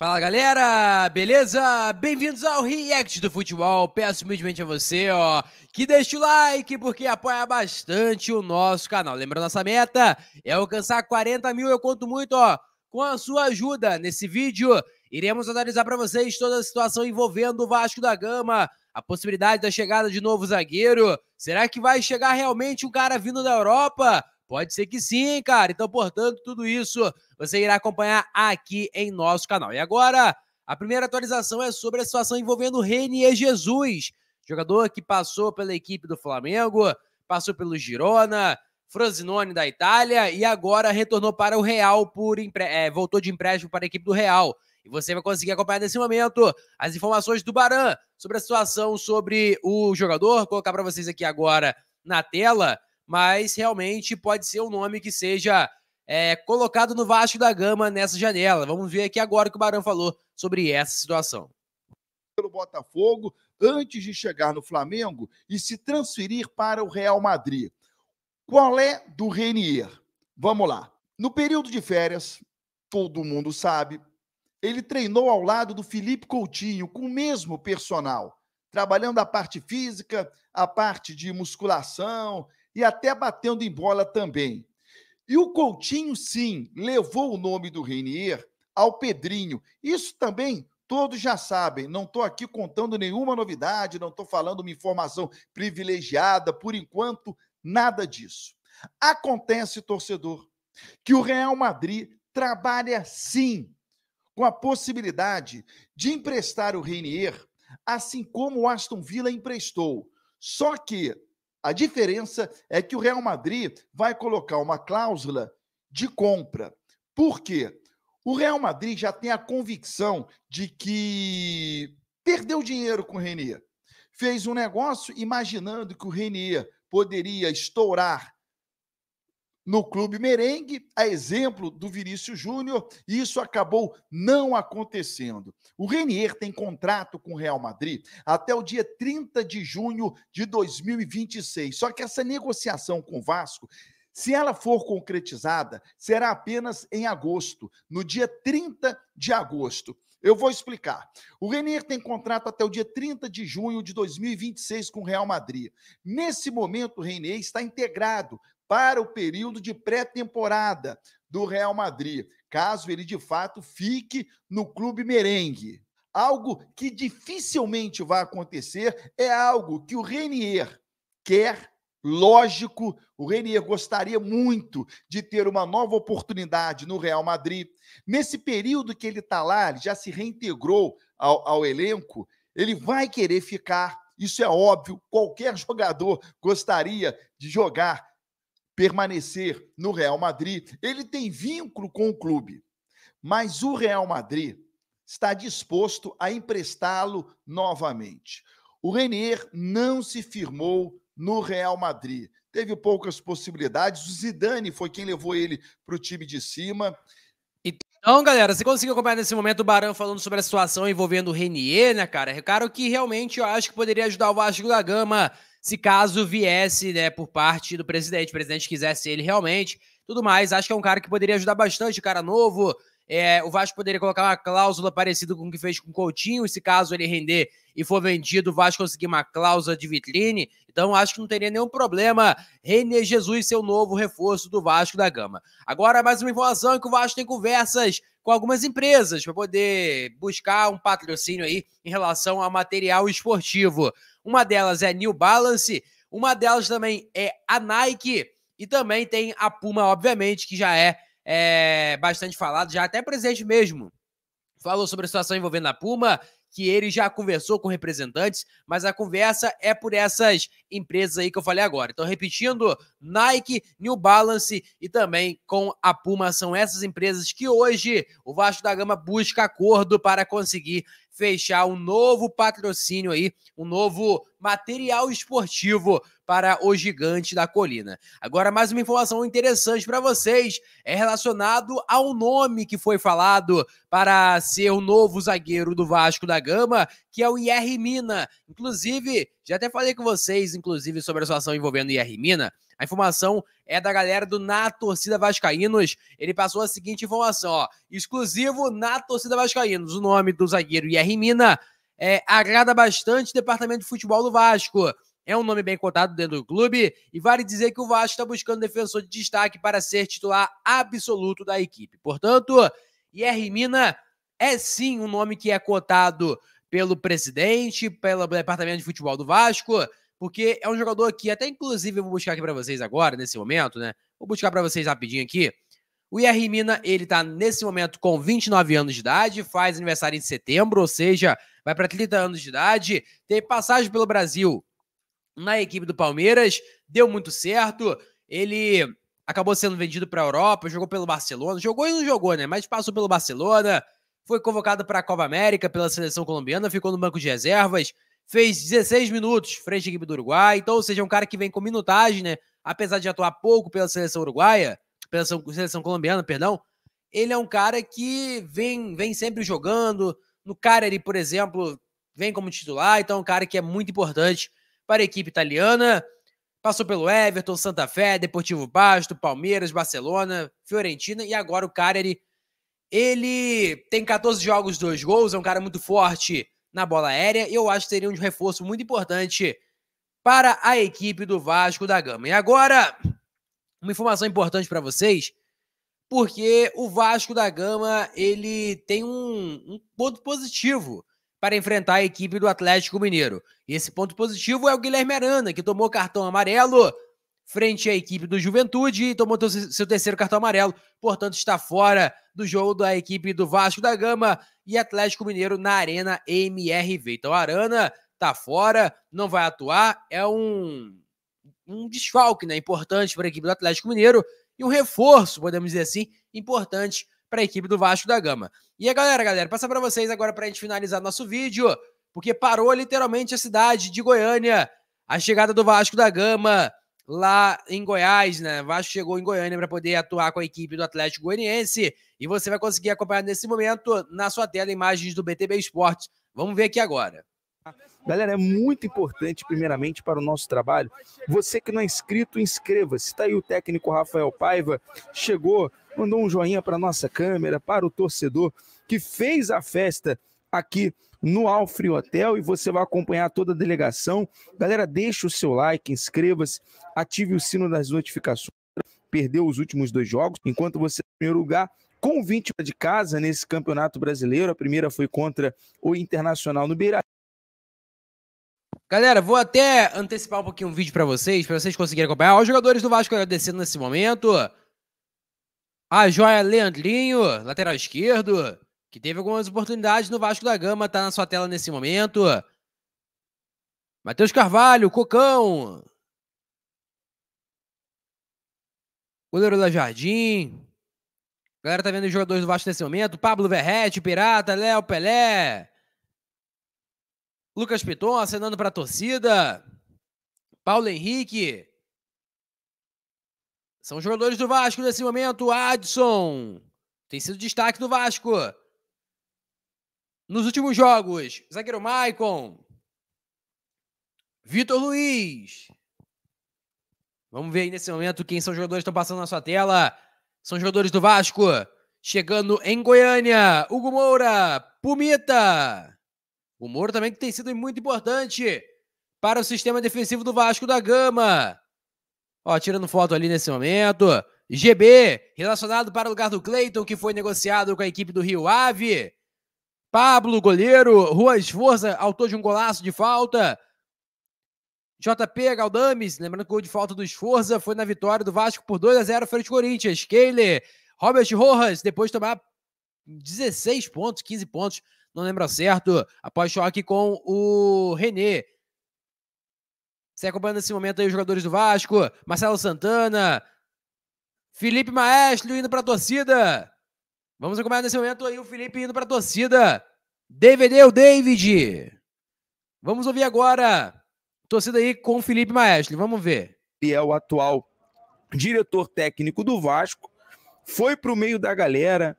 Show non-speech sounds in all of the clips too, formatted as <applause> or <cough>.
Fala galera, beleza? Bem-vindos ao React do Futebol. Peço humildemente a você, ó, que deixe o like porque apoia bastante o nosso canal. Lembrando, nossa meta é alcançar 40 mil. Eu conto muito, ó, com a sua ajuda. Nesse vídeo, iremos analisar para vocês toda a situação envolvendo o Vasco da Gama, a possibilidade da chegada de novo zagueiro. Será que vai chegar realmente um cara vindo da Europa? Pode ser que sim, cara. Então, portanto, tudo isso você irá acompanhar aqui em nosso canal. E agora, a primeira atualização é sobre a situação envolvendo Renier Jesus, jogador que passou pela equipe do Flamengo, passou pelo Girona, Frosinone da Itália e agora retornou para o Real por empre... é, voltou de empréstimo para a equipe do Real. E você vai conseguir acompanhar nesse momento as informações do Baran sobre a situação sobre o jogador. Vou colocar para vocês aqui agora na tela mas realmente pode ser um nome que seja é, colocado no Vasco da Gama nessa janela. Vamos ver aqui agora o que o Barão falou sobre essa situação. Pelo Botafogo, antes de chegar no Flamengo e se transferir para o Real Madrid. Qual é do Renier? Vamos lá. No período de férias, todo mundo sabe, ele treinou ao lado do Felipe Coutinho, com o mesmo personal, trabalhando a parte física, a parte de musculação e até batendo em bola também. E o Coutinho, sim, levou o nome do Reinier ao Pedrinho. Isso também todos já sabem. Não estou aqui contando nenhuma novidade, não estou falando uma informação privilegiada. Por enquanto, nada disso. Acontece, torcedor, que o Real Madrid trabalha sim com a possibilidade de emprestar o Reinier, assim como o Aston Villa emprestou. Só que a diferença é que o Real Madrid vai colocar uma cláusula de compra. Por quê? O Real Madrid já tem a convicção de que perdeu dinheiro com o Renier. Fez um negócio imaginando que o Renier poderia estourar no clube merengue, a exemplo do Vinícius Júnior, e isso acabou não acontecendo. O Renier tem contrato com o Real Madrid até o dia 30 de junho de 2026. Só que essa negociação com o Vasco se ela for concretizada, será apenas em agosto, no dia 30 de agosto. Eu vou explicar. O Renier tem contrato até o dia 30 de junho de 2026 com o Real Madrid. Nesse momento, o Renier está integrado para o período de pré-temporada do Real Madrid, caso ele de fato fique no clube merengue. Algo que dificilmente vai acontecer é algo que o Renier quer Lógico, o Renier gostaria muito de ter uma nova oportunidade no Real Madrid. Nesse período que ele está lá, ele já se reintegrou ao, ao, elenco, ele vai querer ficar. Isso é óbvio, qualquer <laughs> jogador gostaria de jogar permanecer no Real Madrid. Ele tem vínculo com o clube, mas o Real Madrid está disposto a emprestá-lo novamente. O Renier não se firmou no Real Madrid. Teve poucas possibilidades. O Zidane foi quem levou ele para o time de cima. Então, galera, você conseguiu acompanhar nesse momento o Barão falando sobre a situação envolvendo o Renier, né, cara? É claro que realmente eu acho que poderia ajudar o Vasco da Gama se caso viesse né, por parte do presidente, o presidente quisesse ele realmente, tudo mais. Acho que é um cara que poderia ajudar bastante, cara novo. É, o Vasco poderia colocar uma cláusula parecida com o que fez com o Coutinho, se caso ele render e for vendido, o Vasco conseguir uma cláusula de vitrine. Então, acho que não teria nenhum problema René Jesus ser o novo reforço do Vasco da Gama. Agora, mais uma informação é que o Vasco tem conversas com algumas empresas para poder buscar um patrocínio aí em relação a material esportivo. Uma delas é New Balance, uma delas também é a Nike e também tem a Puma, obviamente, que já é, é bastante falado, já até presente mesmo falou sobre a situação envolvendo a Puma que ele já conversou com representantes, mas a conversa é por essas empresas aí que eu falei agora. Então, repetindo, Nike, New Balance e também com a Puma são essas empresas que hoje o Vasco da Gama busca acordo para conseguir fechar um novo patrocínio aí, um novo material esportivo para o gigante da colina. Agora, mais uma informação interessante para vocês é relacionado ao nome que foi falado para ser o novo zagueiro do Vasco da Gama, que é o IR Mina. Inclusive, já até falei com vocês, inclusive, sobre a situação envolvendo o IR Mina. A informação é da galera do Na Torcida Vascaínos. Ele passou a seguinte informação, ó. Exclusivo Na Torcida Vascaínos. O nome do zagueiro IR é, agrada bastante o departamento de futebol do Vasco. É um nome bem cotado dentro do clube e vale dizer que o Vasco está buscando defensor de destaque para ser titular absoluto da equipe. Portanto, IR Mina é sim um nome que é cotado pelo presidente, pelo departamento de futebol do Vasco porque é um jogador que até inclusive eu vou buscar aqui para vocês agora, nesse momento, né? Vou buscar para vocês rapidinho aqui. O IR Mina, ele tá nesse momento com 29 anos de idade, faz aniversário em setembro, ou seja, vai para 30 anos de idade, tem passagem pelo Brasil na equipe do Palmeiras, deu muito certo. Ele acabou sendo vendido para a Europa, jogou pelo Barcelona, jogou e não jogou, né? Mas passou pelo Barcelona, foi convocado para a Copa América pela seleção colombiana, ficou no banco de reservas, fez 16 minutos frente à equipe do Uruguai. Então, ou seja, é um cara que vem com minutagem, né? Apesar de atuar pouco pela seleção uruguaia, pela seleção colombiana, perdão, ele é um cara que vem, vem sempre jogando. No Cagliari, por exemplo, vem como titular, então é um cara que é muito importante para a equipe italiana. Passou pelo Everton, Santa Fé, Deportivo Pasto, Palmeiras, Barcelona, Fiorentina e agora o Cagliari. Ele tem 14 jogos, dois gols, é um cara muito forte na bola aérea. E eu acho que seria um reforço muito importante para a equipe do Vasco da Gama. E agora, uma informação importante para vocês, porque o Vasco da Gama ele tem um, um ponto positivo para enfrentar a equipe do Atlético Mineiro. E esse ponto positivo é o Guilherme Arana, que tomou cartão amarelo frente à equipe do Juventude e tomou seu terceiro cartão amarelo, portanto está fora do jogo da equipe do Vasco da Gama e Atlético Mineiro na Arena MRV. Então Arana está fora, não vai atuar, é um, um desfalque né, importante para a equipe do Atlético Mineiro e um reforço, podemos dizer assim, importante para a equipe do Vasco da Gama. E a galera, galera, passar para vocês agora para a gente finalizar nosso vídeo, porque parou literalmente a cidade de Goiânia. A chegada do Vasco da Gama lá em Goiás, né? Vasco chegou em Goiânia para poder atuar com a equipe do Atlético Goianiense e você vai conseguir acompanhar nesse momento na sua tela imagens do BTB Esporte. Vamos ver aqui agora. Galera, é muito importante, primeiramente, para o nosso trabalho. Você que não é inscrito, inscreva-se. Está aí o técnico Rafael Paiva, chegou, mandou um joinha para nossa câmera, para o torcedor que fez a festa aqui no Alfre Hotel e você vai acompanhar toda a delegação. Galera, deixa o seu like, inscreva-se, ative o sino das notificações. Perdeu os últimos dois jogos, enquanto você é primeiro lugar, com 20 de casa nesse Campeonato Brasileiro. A primeira foi contra o Internacional no Beira. Galera, vou até antecipar um pouquinho um vídeo para vocês, para vocês conseguirem acompanhar. Olha os jogadores do Vasco agradecendo nesse momento. A joia Leandrinho, lateral esquerdo que teve algumas oportunidades no Vasco da Gama, tá na sua tela nesse momento. Matheus Carvalho, Cocão. Goleiro da Jardim. A galera tá vendo os jogadores do Vasco nesse momento. Pablo Verrete, Pirata, Léo Pelé. Lucas Piton acenando para a torcida. Paulo Henrique. São jogadores do Vasco nesse momento. Adson. Tem sido destaque do Vasco. Nos últimos jogos, zagueiro Maicon, Vitor Luiz. Vamos ver aí nesse momento quem são os jogadores que estão passando na sua tela. São jogadores do Vasco. Chegando em Goiânia, Hugo Moura, Pumita. O Moura também que tem sido muito importante para o sistema defensivo do Vasco da Gama. Ó, tirando foto ali nesse momento. GB, relacionado para o lugar do Cleiton, que foi negociado com a equipe do Rio Ave. Pablo, goleiro. Rua Esforza, autor de um golaço de falta. JP Galdames, lembrando que o gol de falta do Esforza foi na vitória do Vasco por 2 a 0 frente ao Corinthians. Keiler, Robert Rojas, depois de tomar 16 pontos, 15 pontos, não lembro certo, após choque com o René. Você acompanhando nesse momento aí os jogadores do Vasco, Marcelo Santana, Felipe Maestro indo para a torcida. Vamos acompanhar nesse momento aí o Felipe indo para a torcida. DVD, é o David. Vamos ouvir agora. a Torcida aí com o Felipe Maestri. Vamos ver. E é o atual diretor técnico do Vasco. Foi para o meio da galera.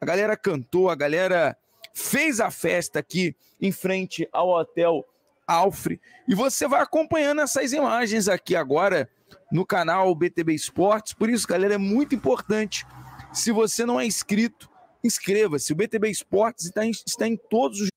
A galera cantou, a galera fez a festa aqui em frente ao Hotel Alfre. E você vai acompanhando essas imagens aqui agora no canal BTB Esportes. Por isso, galera, é muito importante se você não é inscrito, inscreva-se. O BTB Esportes está em, está em todos os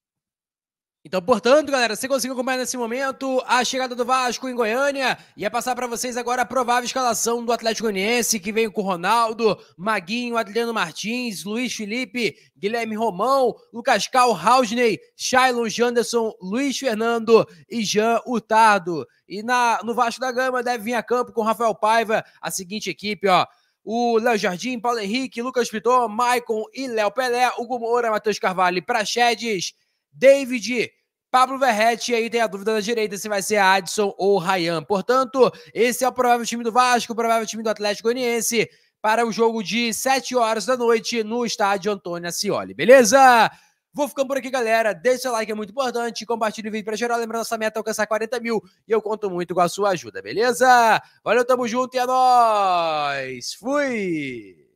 então, portanto, galera, você conseguiu acompanhar nesse momento a chegada do Vasco em Goiânia e ia é passar para vocês agora a provável escalação do Atlético Goianiense, que vem com Ronaldo, Maguinho, Adriano Martins, Luiz Felipe, Guilherme Romão, Lucas Cal, Rausney, Shailon Janderson, Luiz Fernando e Jean Hurtado. E na, no Vasco da Gama deve vir a campo com Rafael Paiva, a seguinte equipe, ó, o Léo Jardim, Paulo Henrique, Lucas Vitor, Maicon e Léo Pelé, Hugo Moura, Matheus Carvalho, Praxedes, David, Pablo Verrete, e aí tem a dúvida da direita se vai ser Adson ou Rayan. Portanto, esse é o provável time do Vasco, o provável time do Atlético Goianiense para o jogo de 7 horas da noite no estádio Antônio Ascioli, beleza? Vou ficando por aqui, galera. Deixe seu like, é muito importante. Compartilhe o vídeo pra geral. Lembrando, nossa meta é alcançar 40 mil. E eu conto muito com a sua ajuda, beleza? Valeu, tamo junto e é nóis! Fui!